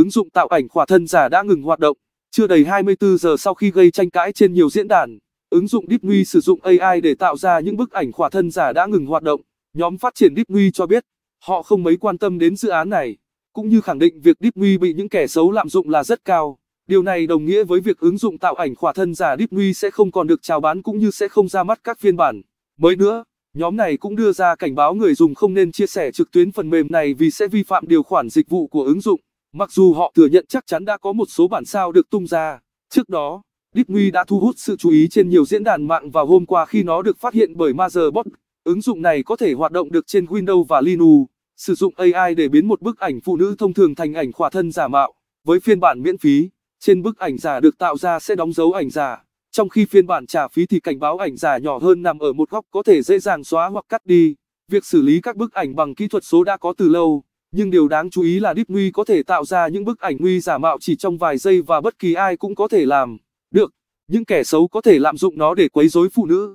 Ứng dụng tạo ảnh khỏa thân giả đã ngừng hoạt động, chưa đầy 24 giờ sau khi gây tranh cãi trên nhiều diễn đàn. Ứng dụng DeepNui sử dụng AI để tạo ra những bức ảnh khỏa thân giả đã ngừng hoạt động. Nhóm phát triển DeepNui cho biết, họ không mấy quan tâm đến dự án này, cũng như khẳng định việc DeepNui bị những kẻ xấu lạm dụng là rất cao. Điều này đồng nghĩa với việc ứng dụng tạo ảnh khỏa thân giả DeepNui sẽ không còn được chào bán cũng như sẽ không ra mắt các phiên bản. Mới nữa, nhóm này cũng đưa ra cảnh báo người dùng không nên chia sẻ trực tuyến phần mềm này vì sẽ vi phạm điều khoản dịch vụ của ứng dụng. Mặc dù họ thừa nhận chắc chắn đã có một số bản sao được tung ra, trước đó, Disney đã thu hút sự chú ý trên nhiều diễn đàn mạng vào hôm qua khi nó được phát hiện bởi Motherbot. Ứng dụng này có thể hoạt động được trên Windows và Linux, sử dụng AI để biến một bức ảnh phụ nữ thông thường thành ảnh khỏa thân giả mạo. Với phiên bản miễn phí, trên bức ảnh giả được tạo ra sẽ đóng dấu ảnh giả, trong khi phiên bản trả phí thì cảnh báo ảnh giả nhỏ hơn nằm ở một góc có thể dễ dàng xóa hoặc cắt đi. Việc xử lý các bức ảnh bằng kỹ thuật số đã có từ lâu. Nhưng điều đáng chú ý là DeepMui có thể tạo ra những bức ảnh nguy giả mạo chỉ trong vài giây và bất kỳ ai cũng có thể làm được. Những kẻ xấu có thể lạm dụng nó để quấy rối phụ nữ.